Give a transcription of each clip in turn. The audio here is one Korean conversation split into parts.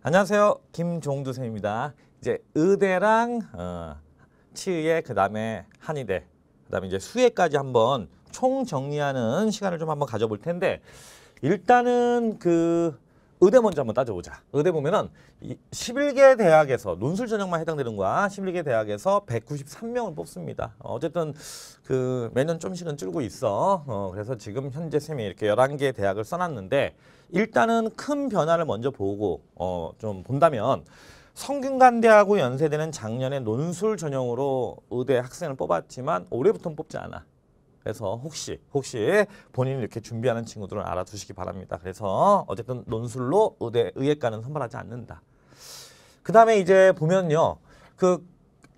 안녕하세요. 김종두 선입니다 이제 의대랑 어, 치의 그다음에 한의대 그다음에 이제 수의까지 한번 총 정리하는 시간을 좀 한번 가져볼 텐데 일단은 그 의대 먼저 한번 따져보자. 의대 보면은 11개 대학에서 논술 전형만 해당되는 거야. 11개 대학에서 193명을 뽑습니다. 어쨌든 그 매년 좀씩은 줄고 있어. 어, 그래서 지금 현재 쌤이 이렇게 11개 대학을 써놨는데 일단은 큰 변화를 먼저 보고 어, 좀 본다면 성균관대하고 연세대는 작년에 논술 전형으로 의대 학생을 뽑았지만 올해부터는 뽑지 않아. 그래서 혹시 혹시 본인이 이렇게 준비하는 친구들은 알아두시기 바랍니다. 그래서 어쨌든 논술로 의대 의예과는 선발하지 않는다. 그 다음에 이제 보면요. 그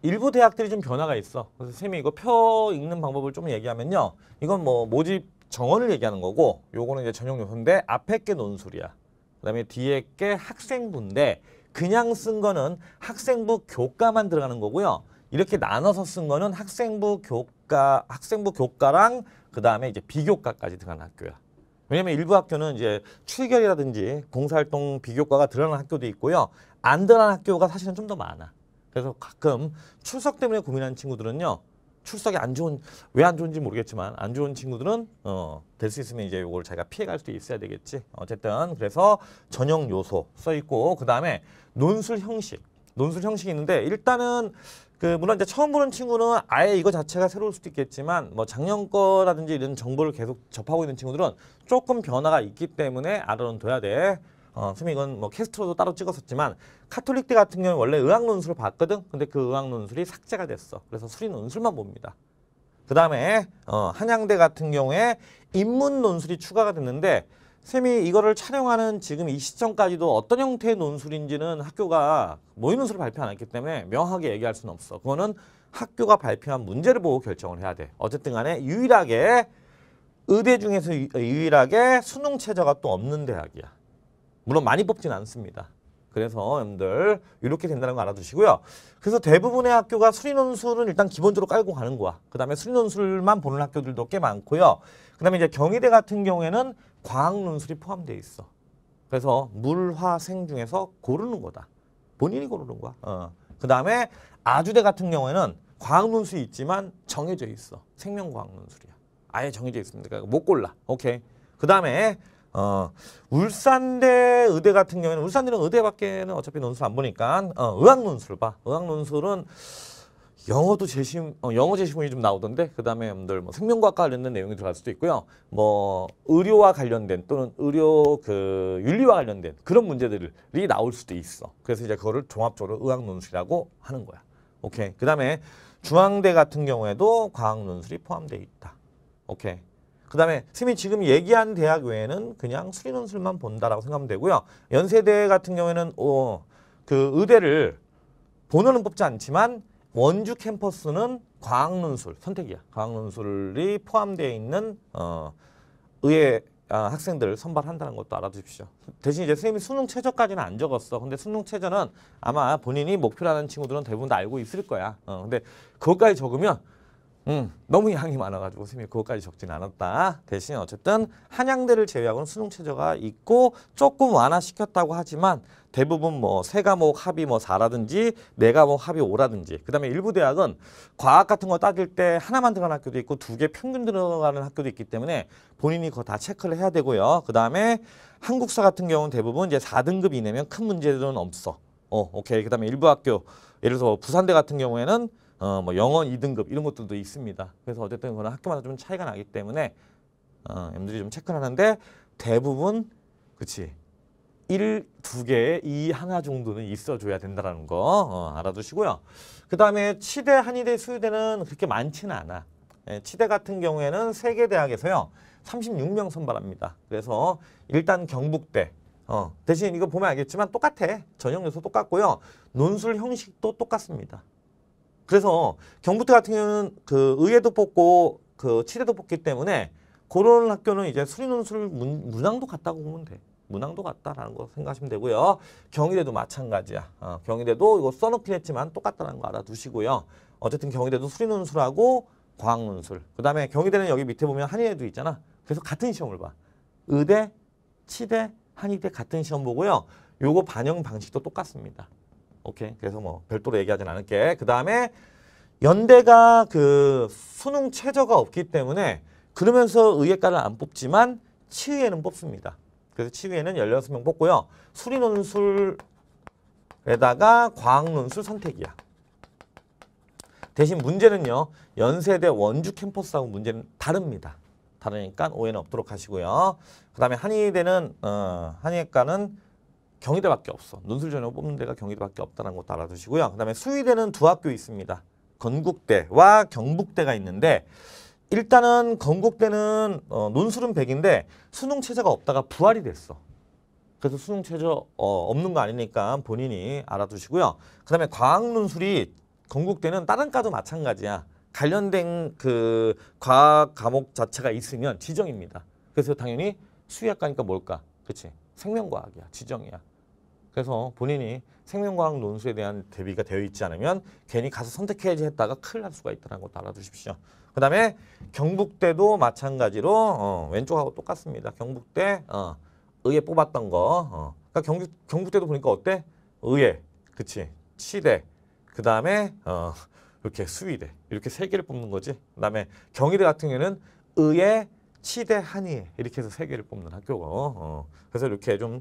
일부 대학들이 좀 변화가 있어. 그래서 쌤이 이거 표 읽는 방법을 좀 얘기하면요. 이건 뭐 모집 정원을 얘기하는 거고 요거는 이제 전용 요소인데 앞에 게 논술이야. 그다음에 뒤에 게 학생부인데 그냥 쓴 거는 학생부 교과만 들어가는 거고요. 이렇게 나눠서 쓴 거는 학생부 교과, 학생부 교과랑 그다음에 이제 비교과까지 들어가는 학교야. 왜냐면 일부 학교는 이제 출결이라든지 공사활동 비교과가 들어가는 학교도 있고요. 안 들어가는 학교가 사실은 좀 더 많아. 그래서 가끔 출석 때문에 고민하는 친구들은요. 출석이 안 좋은 왜 안 좋은지 모르겠지만 안 좋은 친구들은 어, 될 수 있으면 이제 이걸 자기가 피해갈 수도 있어야 되겠지. 어쨌든 그래서 전형 요소 써 있고 그 다음에 논술 형식 논술 형식이 있는데 일단은 그 물론 이제 처음 보는 친구는 아예 이거 자체가 새로울 수도 있겠지만 뭐 작년 거라든지 이런 정보를 계속 접하고 있는 친구들은 조금 변화가 있기 때문에 알아는 둬야 돼. 어, 선생님 이건 뭐 캐스트로도 따로 찍었었지만 카톨릭 대 같은 경우는 원래 의학 논술을 봤거든. 근데 그 의학 논술이 삭제가 됐어. 그래서 수리 논술만 봅니다. 그 다음에 어, 한양대 같은 경우에 인문 논술이 추가가 됐는데 쌤이 이거를 촬영하는 지금 이 시점까지도 어떤 형태의 논술인지는 학교가 모의 논술을 발표 안 했기 때문에 명확하게 얘기할 수는 없어. 그거는 학교가 발표한 문제를 보고 결정을 해야 돼. 어쨌든 간에 유일하게 의대 중에서 어, 유일하게 수능 체제가 또 없는 대학이야. 물론 많이 뽑진 않습니다. 그래서 여러분들 이렇게 된다는 거 알아두시고요. 그래서 대부분의 학교가 수리논술은 일단 기본적으로 깔고 가는 거야. 그 다음에 수리논술만 보는 학교들도 꽤 많고요. 그 다음에 이제 경희대 같은 경우에는 과학논술이 포함되어 있어. 그래서 물화생 중에서 고르는 거다. 본인이 고르는 거야. 어. 그 다음에 아주대 같은 경우에는 과학논술이 있지만 정해져 있어. 생명과학논술이야. 아예 정해져 있습니다. 그러니까 못 골라. 오케이. 그 다음에 어, 울산대 의대 같은 경우에는 울산대는 의대밖에는 어차피 논술 안 보니까 어, 의학 논술 봐. 의학 논술은 영어도 제시문, 어, 영어 제시문이 좀 나오던데 그 다음에 여러분들 뭐, 뭐 생명과학과 관련된 내용이 들어갈 수도 있고요. 뭐 의료와 관련된 또는 의료 그 윤리와 관련된 그런 문제들이 나올 수도 있어. 그래서 이제 그거를 종합적으로 의학 논술이라고 하는 거야. 오케이. 그 다음에 중앙대 같은 경우에도 과학 논술이 포함되어 있다. 오케이. 그 다음에 스님이 지금 얘기한 대학 외에는 그냥 수리논술만 본다라고 생각하면 되고요. 연세대 같은 경우에는 어, 그 의대를 본원은 뽑지 않지만 원주 캠퍼스는 과학논술 선택이야. 과학논술이 포함되어 있는 어, 의회 아, 학생들을 선발한다는 것도 알아두십시오. 대신 이제 선생님이 수능 최저까지는 안 적었어. 근데 수능 최저는 아마 본인이 목표라는 친구들은 대부분 다 알고 있을 거야. 어, 근데 그것까지 적으면 음, 너무 양이 많아가지고 선생님 그것까지 적진 않았다. 대신 어쨌든 한양대를 제외하고는 수능 최저가 있고 조금 완화시켰다고 하지만 대부분 뭐 세 과목 합이 뭐 4라든지 뭐 네 과목 합이 5라든지 그다음에 일부 대학은 과학 같은 거 따질 때 하나만 들어가는 학교도 있고 두 개 평균 들어가는 학교도 있기 때문에 본인이 그거 다 체크를 해야 되고요. 그다음에 한국사 같은 경우는 대부분 이제 4등급 이내면 큰 문제들은 없어. 어, 오케이. 그다음에 일부 학교 예를 들어 서 부산대 같은 경우에는 어, 뭐 영어 2등급 이런 것들도 있습니다. 그래서 어쨌든 그건 학교마다 좀 차이가 나기 때문에 어, M들이 좀 체크를 하는데 대부분 그치 1, 2개에 2 하나 정도는 있어줘야 된다는 거 어, 알아두시고요. 그 다음에 치대, 한의대, 수의대는 그렇게 많지는 않아. 예, 치대 같은 경우에는 세개 대학에서요. 36명 선발합니다. 그래서 일단 경북대, 어, 대신 이거 보면 알겠지만 똑같아. 전형 요소 똑같고요. 논술 형식도 똑같습니다. 그래서 경북대 같은 경우는 그의외도 뽑고 그 치대도 뽑기 때문에 그런 학교는 이제 수리논술 문항도 같다고 보면 돼. 문항도 같다라는 거 생각하시면 되고요. 경희대도 마찬가지야. 어, 경희대도 이거 써놓긴 했지만 똑같다는 거 알아두시고요. 어쨌든 경희대도 수리논술하고 과학논술. 그 다음에 경희대는 여기 밑에 보면 한의대도 있잖아. 그래서 같은 시험을 봐. 의대, 치대, 한의대 같은 시험 보고요. 요거 반영 방식도 똑같습니다. 오케이. 그래서 뭐 별도로 얘기하진 않을게. 그 다음에 연대가 그 수능 최저가 없기 때문에 그러면서 의예과를 안 뽑지만 치의는 뽑습니다. 그래서 치의는 16명 뽑고요. 수리논술에다가 과학논술 선택이야. 대신 문제는요. 연세대 원주 캠퍼스하고 문제는 다릅니다. 다르니까 오해는 없도록 하시고요. 그 다음에 한의대는 어, 한의과는 경희대밖에 없어. 논술 전형 뽑는 데가 경희대밖에 없다는 것도 알아두시고요. 그다음에 수의대는 두 학교 있습니다. 건국대와 경북대가 있는데 일단은 건국대는 어, 논술은 100인데 수능 체제가 없다가 부활이 됐어. 그래서 수능 체제 어, 없는 거 아니니까 본인이 알아두시고요. 그다음에 과학 논술이 건국대는 다른 과도 마찬가지야. 관련된 그 과학 과목 자체가 있으면 지정입니다. 그래서 당연히 수의학과니까 뭘까? 그렇지? 생명과학이야, 지정이야. 그래서 본인이 생명과학 논술에 대한 대비가 되어 있지 않으면 괜히 가서 선택해야지 했다가 큰일 날 수가 있다는 것도 알아두십시오. 그 다음에 경북대도 마찬가지로 어, 왼쪽하고 똑같습니다. 경북대 어, 의예 뽑았던 거. 어. 그러니까 경북, 경북대도 보니까 어때? 의예, 그치? 치대, 그 다음에 어, 이렇게 수의대 이렇게 세 개를 뽑는 거지. 그 다음에 경희대 같은 경우에는 의예, 치대 한의 이렇게 해서 세 개를 뽑는 학교가 어. 그래서 이렇게 좀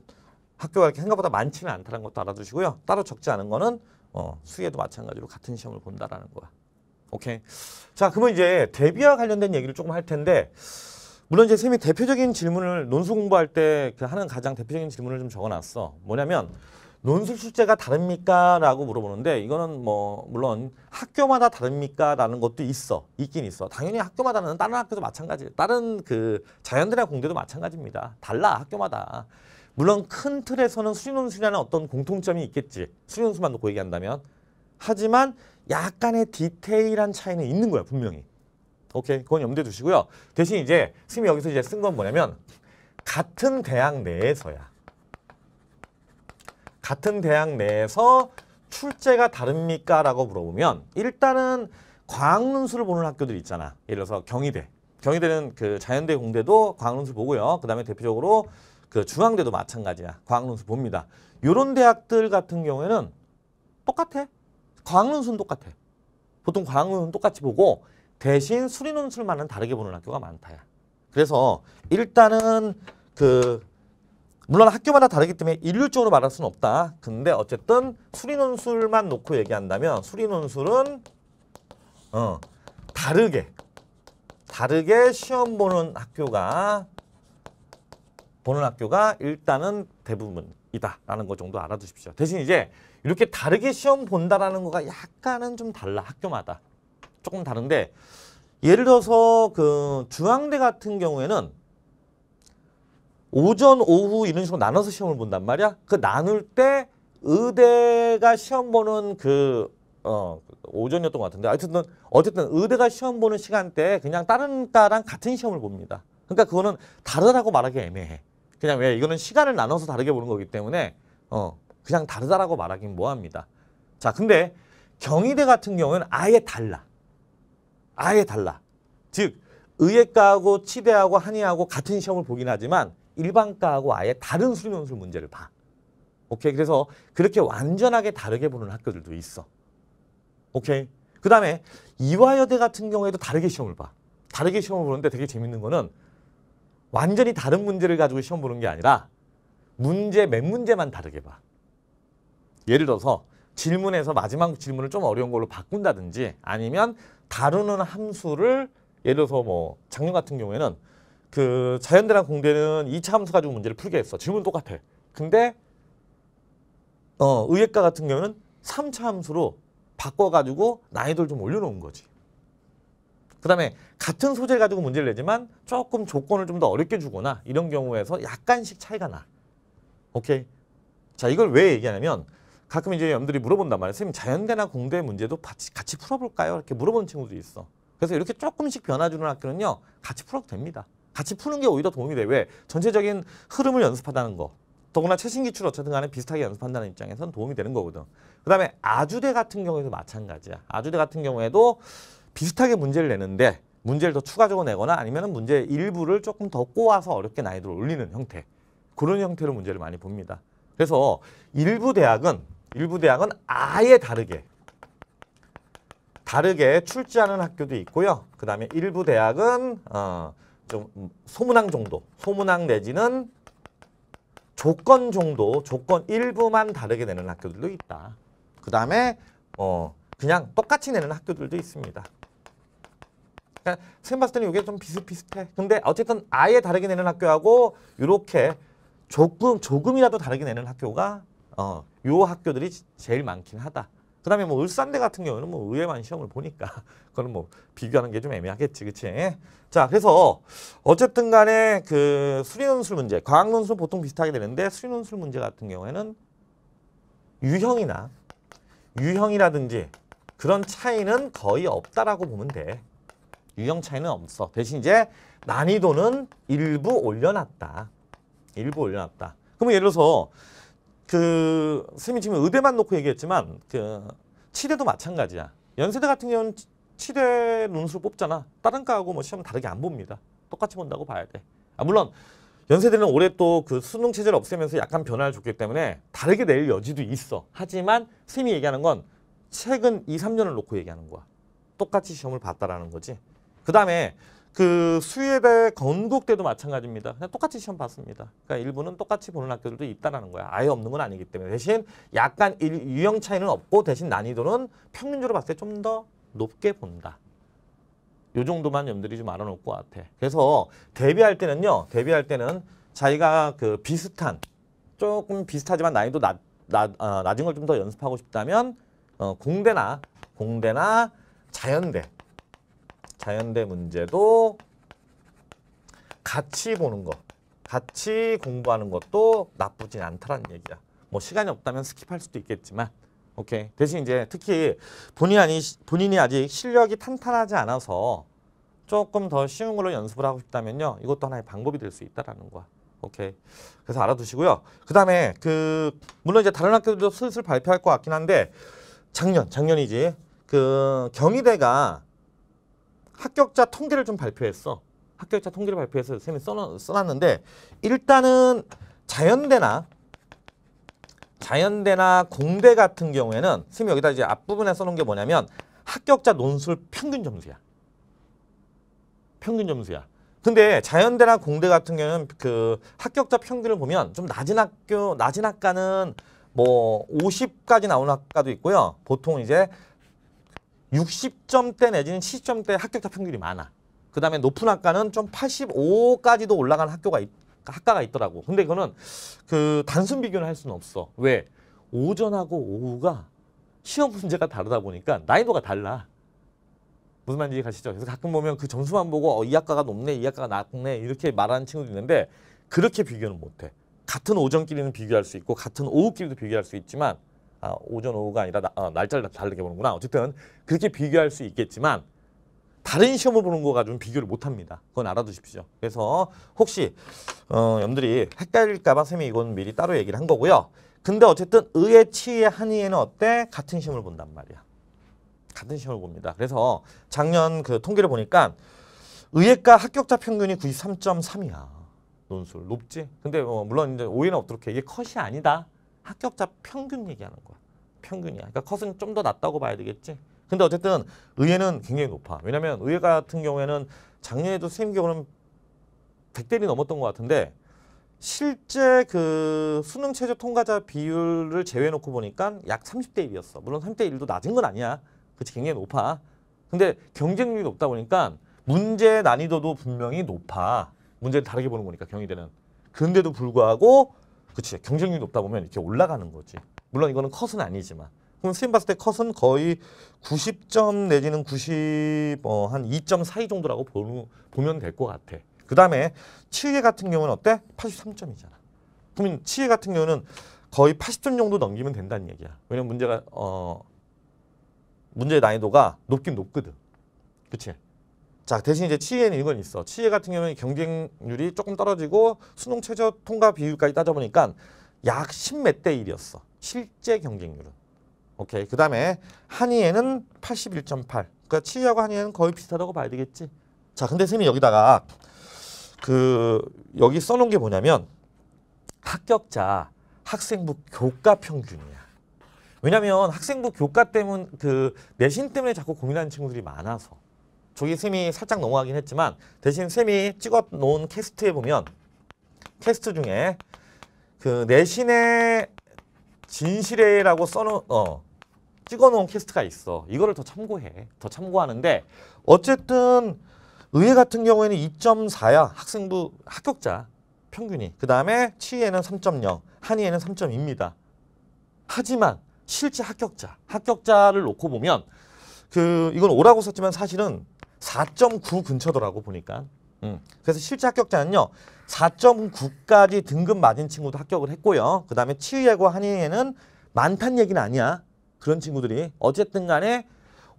학교가 이렇게 생각보다 많지는 않다는 것도 알아두시고요. 따로 적지 않은 거는 어, 수에도 마찬가지로 같은 시험을 본다라는 거야. 오케이. 자, 그러면 이제 대비와 관련된 얘기를 조금 할 텐데 물론 이제 쌤이 대표적인 질문을 논술 공부할 때 그 하는 가장 대표적인 질문을 좀 적어놨어. 뭐냐면 논술 출제가 다릅니까? 라고 물어보는데 이거는 뭐 물론 학교마다 다릅니까? 라는 것도 있어. 있긴 있어. 당연히 학교마다는 다른 학교도 마찬가지. 다른 그 자연대학 공대도 마찬가지입니다. 달라 학교마다. 물론 큰 틀에서는 수리논술이라는 어떤 공통점이 있겠지. 수리논술만 놓고 얘기한다면. 하지만 약간의 디테일한 차이는 있는 거야 분명히. 오케이 그건 염두에 두시고요. 대신 이제 스님이 여기서 이제 쓴 건 뭐냐면 같은 대학 내에서야. 같은 대학 내에서 출제가 다릅니까? 라고 물어보면 일단은 과학논술을 보는 학교들 있잖아. 예를 들어서 경희대. 경희대는 그 자연대 공대도 과학논술 보고요. 그 다음에 대표적으로 그 중앙대도 마찬가지야. 과학논술 봅니다. 요런 대학들 같은 경우에는 똑같아. 과학논술은 똑같아. 보통 과학논술은 똑같이 보고 대신 수리논술만은 다르게 보는 학교가 많다야. 그래서 일단은 그 물론 학교마다 다르기 때문에 일률적으로 말할 수는 없다. 근데 어쨌든 수리논술만 놓고 얘기한다면 수리논술은 어, 다르게 다르게 시험 보는 학교가 보는 학교가 일단은 대부분이다라는 것 정도 알아두십시오. 대신 이제 이렇게 다르게 시험 본다라는 거가 약간은 좀 달라 학교마다 조금 다른데 예를 들어서 그 중앙대 같은 경우에는 오전, 오후 이런 식으로 나눠서 시험을 본단 말이야. 그 나눌 때 의대가 시험 보는 그, 어, 오전이었던 것 같은데. 하여튼, 어쨌든 의대가 시험 보는 시간대에 그냥 다른 과랑 같은 시험을 봅니다. 그러니까 그거는 다르다고 말하기 애매해. 그냥 왜? 이거는 시간을 나눠서 다르게 보는 거기 때문에, 어, 그냥 다르다라고 말하긴 뭐합니다. 자, 근데 경희대 같은 경우는 아예 달라. 아예 달라. 즉, 의예과하고 치대하고 한의하고 같은 시험을 보긴 하지만 일반과하고 아예 다른 수련술 문제를 봐. 오케이. 그래서 그렇게 완전하게 다르게 보는 학교들도 있어. 오케이. 그 다음에 이화여대 같은 경우에도 다르게 시험을 봐. 다르게 시험을 보는데 되게 재밌는 거는 완전히 다른 문제를 가지고 시험 보는 게 아니라 문제 몇 문제만 다르게 봐. 예를 들어서 질문에서 마지막 질문을 좀 어려운 걸로 바꾼다든지 아니면 다루는 함수를 예를 들어서 뭐 작년 같은 경우에는 그 자연대랑 공대는 2차 함수 가지고 문제를 풀게 했어. 질문 똑같아. 근데 어, 의예과 같은 경우는 3차 함수로 바꿔가지고 난이도를 좀 올려놓은 거지. 그 다음에 같은 소재 가지고 문제를 내지만 조금 조건을 좀 더 어렵게 주거나 이런 경우에서 약간씩 차이가 나. 오케이? 자 이걸 왜 얘기하냐면 가끔 이제 염들이 물어본단 말이에요. 선생님 자연대나 공대 문제도 같이, 같이 풀어볼까요? 이렇게 물어보는 친구도 있어. 그래서 이렇게 조금씩 변화주는 학교는요. 같이 풀어도 됩니다. 같이 푸는 게 오히려 도움이 돼. 왜? 전체적인 흐름을 연습한다는 거. 더구나 최신 기출 어쨌든 간에 비슷하게 연습한다는 입장에선 도움이 되는 거거든. 그 다음에 아주대 같은 경우에도 마찬가지야. 아주대 같은 경우에도 비슷하게 문제를 내는데 문제를 더 추가적으로 내거나 아니면 문제 일부를 조금 더 꼬아서 어렵게 난이도를 올리는 형태. 그런 형태로 문제를 많이 봅니다. 그래서 일부 대학은 일부 대학은 아예 다르게 다르게 출제하는 학교도 있고요. 그 다음에 일부 대학은 어, 좀 음, 소문항 정도, 소문항 내지는 조건 정도, 조건 일부만 다르게 내는 학교들도 있다. 그 다음에 어 그냥 똑같이 내는 학교들도 있습니다. 그러니까 선생님 봤을 때는 이게 좀 비슷비슷해. 근데 어쨌든 아예 다르게 내는 학교하고 이렇게 조금 조금이라도 다르게 내는 학교가 어, 요 학교들이 제일 많긴 하다. 그다음에 뭐을산대 같은 경우는 뭐 의외만 시험을 보니까 그거는 뭐 비교하는 게 좀 애매하겠지, 그치? 자, 그래서 어쨌든 간에 그 수리논술 문제, 과학논술 보통 비슷하게 되는데 수리논술 문제 같은 경우에는 유형이나 유형이라든지 그런 차이는 거의 없다라고 보면 돼. 유형 차이는 없어. 대신 이제 난이도는 일부 올려놨다. 일부 올려놨다. 그럼 예를 들어서 그선생님이 지금 의대만 놓고 얘기했지만 그 치대도 마찬가지야. 연세대 같은 경우는 치대 논술 뽑잖아. 다른 과하고 뭐 시험 다르게 안 봅니다. 똑같이 본다고 봐야 돼. 아 물론 연세대는 올해 또 그 수능 체제를 없애면서 약간 변화를 줬기 때문에 다르게 낼 여지도 있어. 하지만 선생님이 얘기하는 건 최근 2, 3년을 놓고 얘기하는 거야. 똑같이 시험을 봤다라는 거지. 그 다음에 그 수예대 건국대도 마찬가지입니다. 그냥 똑같이 시험 봤습니다. 그러니까 일부는 똑같이 보는 학교들도 있다라는 거야. 아예 없는 건 아니기 때문에 대신 약간 일, 유형 차이는 없고 대신 난이도는 평균적으로 봤을 때 좀 더 높게 본다. 요 정도만 염두리 좀 알아놓을 것 같아. 그래서 대비할 때는요. 대비할 때는 자기가 그 비슷한 조금 비슷하지만 난이도 낮, 낮, 어, 낮은 걸 좀 더 연습하고 싶다면 어, 공대나 공대나 자연대 자연대 문제도 같이 보는 거, 같이 공부하는 것도 나쁘진 않다라는 얘기야. 뭐 시간이 없다면 스킵할 수도 있겠지만 오케이. 대신 이제 특히 본인 아니, 본인이 아직 실력이 탄탄하지 않아서 조금 더 쉬운 걸로 연습을 하고 싶다면요. 이것도 하나의 방법이 될 수 있다라는 거야. 오케이. 그래서 알아두시고요. 그다음에 그 물론 이제 다른 학교들도 슬슬 발표할 것 같긴 한데 작년, 작년이지. 그 경희대가 합격자 통계를 좀 발표했어. 합격자 통계를 발표해서 쌤이 써놨는데 일단은 자연대나 자연대나 공대 같은 경우에는 쌤이 여기다 이제 앞부분에 써놓은 게 뭐냐면 합격자 논술 평균 점수야. 평균 점수야. 근데 자연대나 공대 같은 경우는 그 합격자 평균을 보면 좀 낮은 학교 낮은 학과는 뭐 50까지 나오는 학과도 있고요. 보통 이제 60점대 내지는 70점대 합격자 평균이 많아. 그 다음에 높은 학과는 좀 85까지도 올라간 학교가 있, 학과가 있더라고. 근데 이거는 그 단순 비교는 할 수는 없어. 왜? 오전하고 오후가 시험 문제가 다르다 보니까 난이도가 달라. 무슨 말인지 가시죠? 그래서 가끔 보면 그 점수만 보고 어, 이 학과가 높네, 이 학과가 낮네 이렇게 말하는 친구도 있는데 그렇게 비교는 못해. 같은 오전끼리는 비교할 수 있고 같은 오후끼리도 비교할 수 있지만 아, 오전 오후가 아니라 나, 아, 날짜를 다르게 보는구나. 어쨌든 그렇게 비교할 수 있겠지만 다른 시험을 보는 거 가지고는 비교를 못합니다. 그건 알아두십시오. 그래서 혹시 어, 여러분들이 헷갈릴까 봐선생님이 이건 미리 따로 얘기를 한 거고요. 근데 어쨌든 의에 치의 한의에는 어때? 같은 시험을 본단 말이야. 같은 시험을 봅니다. 그래서 작년 그 통계를 보니까 의예과 합격자 평균이 93.3이야. 논술 높지? 근데 어, 물론 이제 오해는 없도록 해. 이게 컷이 아니다. 합격자 평균 얘기하는 거야. 평균이야. 그러니까 컷은 좀 더 낮다고 봐야 되겠지. 근데 어쨌든 의외는 굉장히 높아. 왜냐면 의외 같은 경우에는 작년에도 수임 경우는 100대리 넘었던 것 같은데 실제 그 수능 최저 통과자 비율을 제외해 놓고 보니까 약 30대 1이었어. 물론 30대 1도 낮은 건 아니야. 그렇지 굉장히 높아. 근데 경쟁률이 높다 보니까 문제 난이도도 분명히 높아. 문제를 다르게 보는 거니까 경희대는. 그런데도 불구하고 그치 경쟁률이 높다 보면 이렇게 올라가는 거지 물론 이거는 컷은 아니지만 그럼 스윙 봤을 때 컷은 거의 90점 내지는 90한 어, 2 사이 정도라고 보 보면 될 것 같아 그 다음에 치의 같은 경우는 어때? 83점이잖아 그러면 치의 같은 경우는 거의 80점 정도 넘기면 된다는 얘기야 왜냐면 문제가 어 문제의 난이도가 높긴 높거든 그치 자 대신 이제 치에는 이건 있어. 치에 같은 경우는 경쟁률이 조금 떨어지고 수능 최저 통과 비율까지 따져보니까 약 10몇 대 1이었어. 실제 경쟁률은. 오케이. 그 다음에 한의에는 81.8. 그러니까 치의하고 한의에는 거의 비슷하다고 봐야 되겠지. 자 근데 선생님이 여기다가 그 여기 써놓은 게 뭐냐면 합격자 학생부 교과 평균이야. 왜냐면 학생부 교과 때문에 그 내신 때문에 자꾸 고민하는 친구들이 많아서. 저기 쌤이 살짝 넘어가긴 했지만 대신 쌤이 찍어놓은 캐스트에 보면 캐스트 중에 그 내신의 진실해라고 써놓은 어, 찍어놓은 캐스트가 있어. 이거를 더 참고해. 더 참고하는데 어쨌든 의회 같은 경우에는 2.4야. 학생부 합격자 평균이. 그 다음에 치의는 3.0, 한의에는 3.2입니다. 하지만 실제 합격자, 합격자를 놓고 보면 그 이건 오라고 썼지만 사실은 4.9 근처더라고 보니까. 음. 그래서 실제 합격자는요. 4.9까지 등급 맞은 친구도 합격을 했고요. 그 다음에 치의하고 한의에는 많단 얘기는 아니야. 그런 친구들이 어쨌든 간에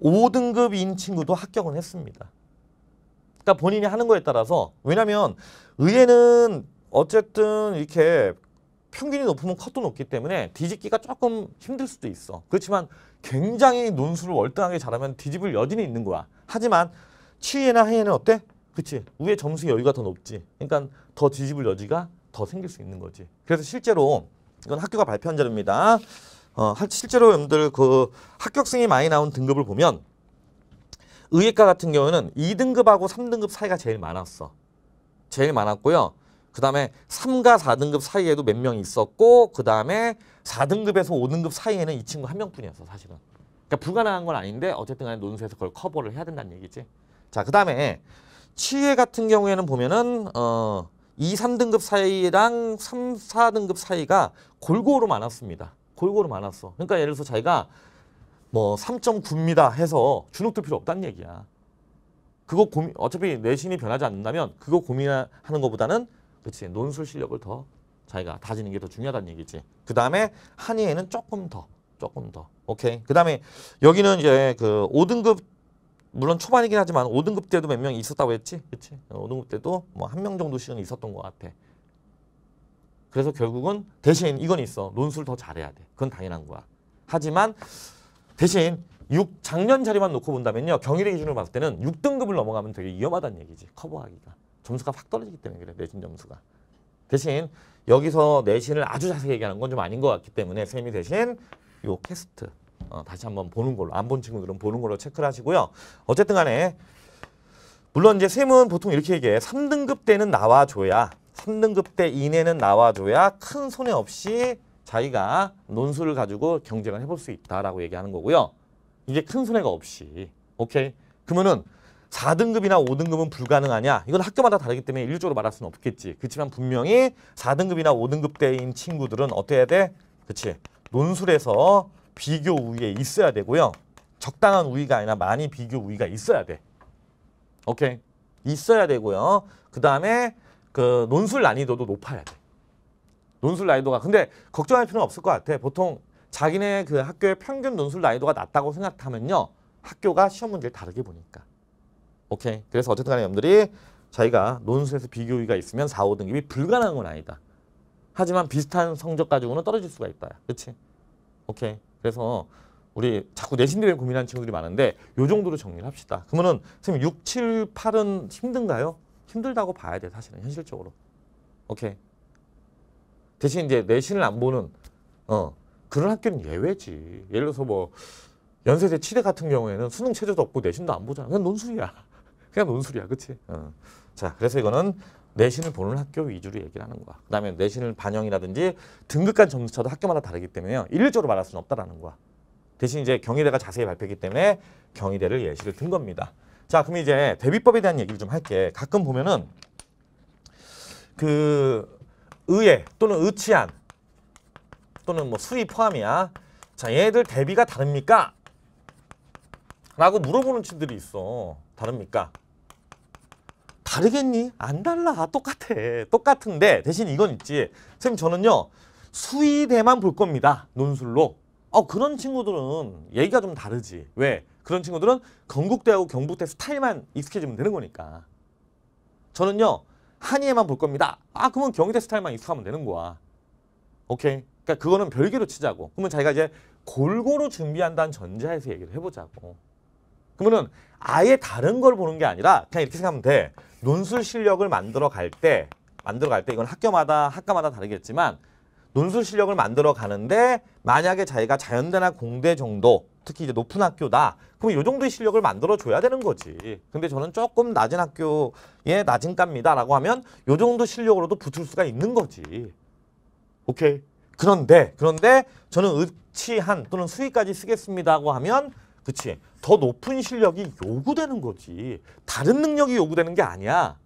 5등급인 친구도 합격은 했습니다. 그러니까 본인이 하는 거에 따라서 왜냐하면 의예는 어쨌든 이렇게 평균이 높으면 컷도 높기 때문에 뒤집기가 조금 힘들 수도 있어. 그렇지만 굉장히 논술을 월등하게 잘하면 뒤집을 여지는 있는 거야. 하지만 7위나 해에는 어때? 그치 위에 점수 여유가 더 높지 그러니까 더 뒤집을 여지가 더 생길 수 있는 거지 그래서 실제로 이건 학교가 발표한 자료입니다 어, 실제로 여러분들 그 합격생이 많이 나온 등급을 보면 의예과 같은 경우는 2등급하고 3등급 사이가 제일 많았어 제일 많았고요 그 다음에 3과 4등급 사이에도 몇 명 있었고 그 다음에 4등급에서 5등급 사이에는 이 친구 한 명뿐이었어 사실은 그러니까 불가능한 건 아닌데 어쨌든 간에 논술에서 그걸 커버를 해야 된다는 얘기지 자, 그 다음에 치외 같은 경우에는 보면은 어 2, 3등급 사이랑 3, 4등급 사이가 골고루 많았습니다. 골고루 많았어. 그러니까 예를 들어서 자기가 뭐 3.9입니다 해서 주눅들 필요 없다는 얘기야. 그거 고민, 어차피 내신이 변하지 않는다면 그거 고민하는 것보다는 그치 논술 실력을 더 자기가 다지는 게 더 중요하다는 얘기지. 그 다음에 한의에는 조금 더, 조금 더. 오케이. 그 다음에 여기는 이제 그 5등급 물론 초반이긴 하지만 5등급 때도 몇 명 있었다고 했지? 그치? 5등급 어, 때도 뭐 한 명 정도씩은 있었던 것 같아. 그래서 결국은 대신 이건 있어. 논술 더 잘해야 돼. 그건 당연한 거야. 하지만 대신 6 작년 자리만 놓고 본다면요. 경일의 기준으로 봤을 때는 6등급을 넘어가면 되게 위험하다는 얘기지. 커버하기가. 점수가 확 떨어지기 때문에 그래. 내신 점수가. 대신 여기서 내신을 아주 자세히 얘기하는 건 좀 아닌 것 같기 때문에 쌤이 대신 요 캐스트 어, 다시 한번 보는 걸로 안 본 친구들은 보는 걸로 체크를 하시고요. 어쨌든 간에 물론 이제 셈은 보통 이렇게 얘기해 3등급 때는 나와줘야 3등급 때 이내는 나와줘야 큰 손해 없이 자기가 논술을 가지고 경쟁을 해볼 수 있다라고 얘기하는 거고요. 이게 큰 손해가 없이 오케이 그러면은 4등급이나 5등급은 불가능하냐? 이건 학교마다 다르기 때문에 일률적으로 말할 수는 없겠지. 그렇지만 분명히 4등급이나 5등급 대인 친구들은 어떻게 해야 돼? 그치. 논술에서 비교 우위에 있어야 되고요. 적당한 우위가 아니라 많이 비교 우위가 있어야 돼. 오케이. 있어야 되고요. 그 다음에 그 논술 난이도도 높아야 돼. 논술 난이도가 근데 걱정할 필요는 없을 것 같아. 보통 자기네 그 학교의 평균 논술 난이도가 낮다고 생각하면요. 학교가 시험 문제를 다르게 보니까. 오케이. 그래서 어쨌든 간에 여러분들이 자기가 논술에서 비교위가 우 있으면 4, 5등급이 불가능한 건 아니다. 하지만 비슷한 성적 가지고는 떨어질 수가 있다. 그렇지? 오케이. 그래서 우리 자꾸 내신 대회 고민하는 친구들이 많은데 요 정도로 정리를 합시다. 그러면은 선생님 6, 7, 8은 힘든가요? 힘들다고 봐야 돼 사실은 현실적으로. 오케이. 대신 이제 내신을 안 보는 어 그런 학교는 예외지. 예를 들어서 뭐 연세대 치대 같은 경우에는 수능 체제도 없고 내신도 안 보잖아. 그냥 논술이야. 그냥 논술이야. 그치? 어. 자 그래서 이거는 내신을 보는 학교 위주로 얘기를 하는 거야. 그 다음에 내신을 반영이라든지 등급 간 점수차도 학교마다 다르기 때문에 일률적으로 말할 수는 없다라는 거야. 대신 이제 경희대가 자세히 발표했기 때문에 경희대를 예시를 든 겁니다. 자, 그럼 이제 대비법에 대한 얘기를 좀 할게. 가끔 보면은 그 의예 또는 의치안 또는 뭐수위 포함이야. 자, 얘들 대비가 다릅니까? 라고 물어보는 친들이 있어. 다릅니까? 다르겠니? 안 달라. 똑같아. 똑같은데 대신 이건 있지. 선생님 저는요. 수의대만 볼 겁니다. 논술로. 어 그런 친구들은 얘기가 좀 다르지. 왜? 그런 친구들은 건국대하고 경북대 스타일만 익숙해지면 되는 거니까. 저는요. 한의에만 볼 겁니다. 아 그러면 경희대 스타일만 익숙하면 되는 거야. 오케이. 그러니까 그거는 별개로 치자고. 그러면 자기가 이제 골고루 준비한다는 전제하에서 얘기를 해보자고. 그러면은 아예 다른 걸 보는 게 아니라 그냥 이렇게 생각하면 돼. 논술 실력을 만들어 갈 때 만들어 갈 때 이건 학교마다 학과마다 다르겠지만 논술 실력을 만들어 가는데 만약에 자기가 자연대나 공대 정도 특히 이제 높은 학교다 그럼 이 정도의 실력을 만들어 줘야 되는 거지 근데 저는 조금 낮은 학교에 낮은 값니다 라고 하면 이 정도 실력으로도 붙을 수가 있는 거지 오케이 그런데 그런데 저는 의치한 또는 수위까지 쓰겠습니다고 하면 그치. 더 높은 실력이 요구되는 거지. 다른 능력이 요구되는 게 아니야.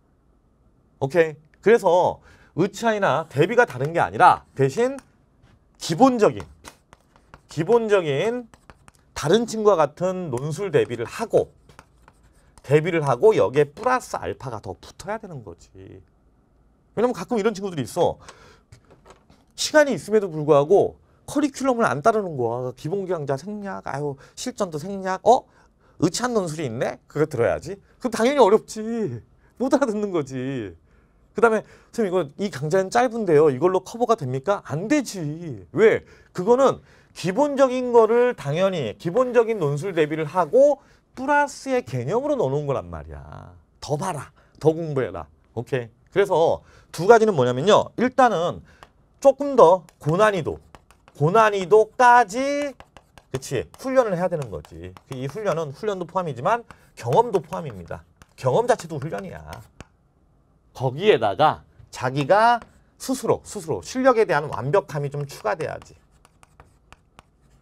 오케이. 그래서 의차이나 대비가 다른 게 아니라 대신 기본적인 기본적인 다른 친구와 같은 논술 대비를 하고 대비를 하고 여기에 플러스 알파가 더 붙어야 되는 거지. 왜냐면 가끔 이런 친구들이 있어. 시간이 있음에도 불구하고 커리큘럼을 안 따르는 거야. 기본경자 생략, 아유 실전도 생략. 어? 의치한 논술이 있네? 그거 들어야지. 그럼 당연히 어렵지. 못 알아듣는 거지. 그 다음에 선생님 이거 이 강좌는 짧은데요. 이걸로 커버가 됩니까? 안 되지. 왜? 그거는 기본적인 거를 당연히 기본적인 논술 대비를 하고 플러스의 개념으로 넣어놓은 거란 말이야. 더 봐라. 더 공부해라. 오케이. 그래서 두 가지는 뭐냐면요. 일단은 조금 더 고난이도 고난이도까지 그치 훈련을 해야 되는 거지 그 이 훈련은 훈련도 포함이지만 경험도 포함입니다 경험 자체도 훈련이야 거기에다가 자기가 스스로 스스로 실력에 대한 완벽함이 좀 추가돼야지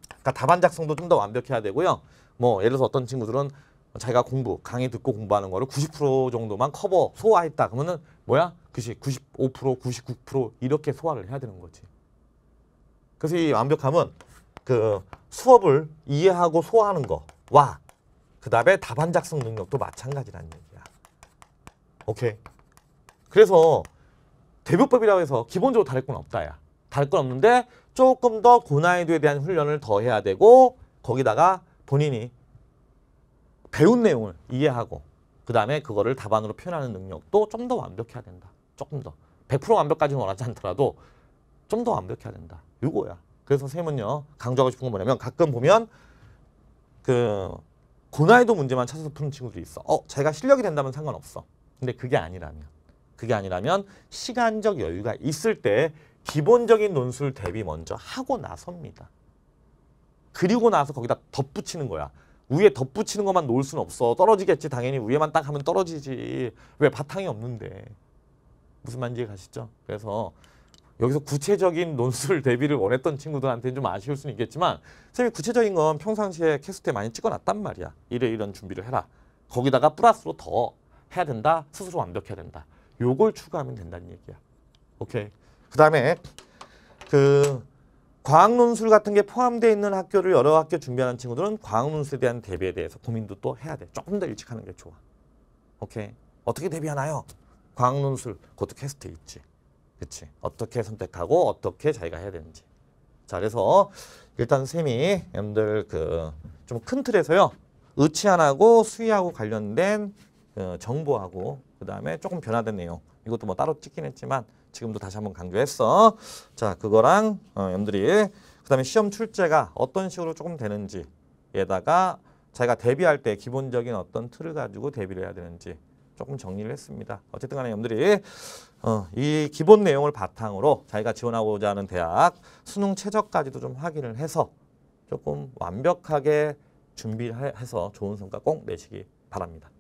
그러니까 답안 작성도 좀 더 완벽해야 되고요 뭐 예를 들어서 어떤 친구들은 자기가 공부 강의 듣고 공부하는 거를 90% 정도만 커버 소화했다 그러면은 뭐야 그시 95% 99% 이렇게 소화를 해야 되는 거지 그래서 이 완벽함은 그 수업을 이해하고 소화하는 거와 그 다음에 답안 작성 능력도 마찬가지라는 얘기야. 오케이. 그래서 대비법이라고 해서 기본적으로 다를 건 없다야. 다를 건 없는데 조금 더 고난이도에 대한 훈련을 더 해야 되고 거기다가 본인이 배운 내용을 이해하고 그 다음에 그거를 답안으로 표현하는 능력도 좀 더 완벽해야 된다. 조금 더. 100% 완벽까지는 원하지 않더라도 좀 더 완벽해야 된다. 요거야. 그래서 선은요 강조하고 싶은 건 뭐냐면 가끔 보면 그 고난이도 문제만 찾아서 푸는 친구들이 있어. 어, 제가 실력이 된다면 상관없어. 근데 그게 아니라면 그게 아니라면 시간적 여유가 있을 때 기본적인 논술 대비 먼저 하고 나섭니다. 그리고 나서 거기다 덧붙이는 거야. 위에 덧붙이는 것만 놓을 수는 없어. 떨어지겠지. 당연히 위에만 딱 하면 떨어지지. 왜 바탕이 없는데. 무슨 말인지 가시죠? 그래서 여기서 구체적인 논술 대비를 원했던 친구들한테는 좀 아쉬울 수는 있겠지만 선생님 구체적인 건 평상시에 캐스트 에 많이 찍어놨단 말이야. 이래 이런 준비를 해라. 거기다가 플러스로 더 해야 된다. 스스로 완벽해야 된다. 요걸 추가하면 된다는 얘기야. 오케이. 그다음에 그 과학 논술 같은 게 포함되어 있는 학교를 여러 학교 준비하는 친구들은 과학 논술에 대한 대비에 대해서 고민도 또 해야 돼. 조금 더 일찍 하는 게 좋아. 오케이. 어떻게 대비하나요? 과학 논술 그것도 캐스트에 있지. 그치. 어떻게 선택하고 어떻게 자기가 해야 되는지. 자, 그래서 일단 쌤이 여러분들 그 좀 큰 틀에서요. 의치안하고 수위하고 관련된 그 정보하고 그 다음에 조금 변화된 내용. 이것도 뭐 따로 찍긴 했지만 지금도 다시 한번 강조했어. 자, 그거랑 어, 여러분들이 그 다음에 시험 출제가 어떤 식으로 조금 되는지에다가 자기가 대비할 때 기본적인 어떤 틀을 가지고 대비를 해야 되는지 조금 정리를 했습니다. 어쨌든 간에 여러분들이 어, 이 기본 내용을 바탕으로 자기가 지원하고자 하는 대학 수능 최저까지도 좀 확인을 해서 조금 완벽하게 준비해서 를 좋은 성과 꼭 내시기 바랍니다.